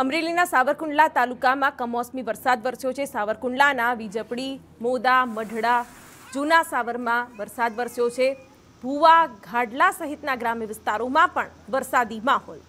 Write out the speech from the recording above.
અમરેલીના સાવરકુંડલા તાલુકામાં કમોસમી વરસાદ વરસ્યો છે સાવરકુંડલાના વીજપડી મોદા મઢડા જૂના સાવરમાં વરસાદ વરસ્યો છે ભુવા ઘાડલા સહિતના ગ્રામ્ય વિસ્તારોમાં પણ વરસાદી માહોલ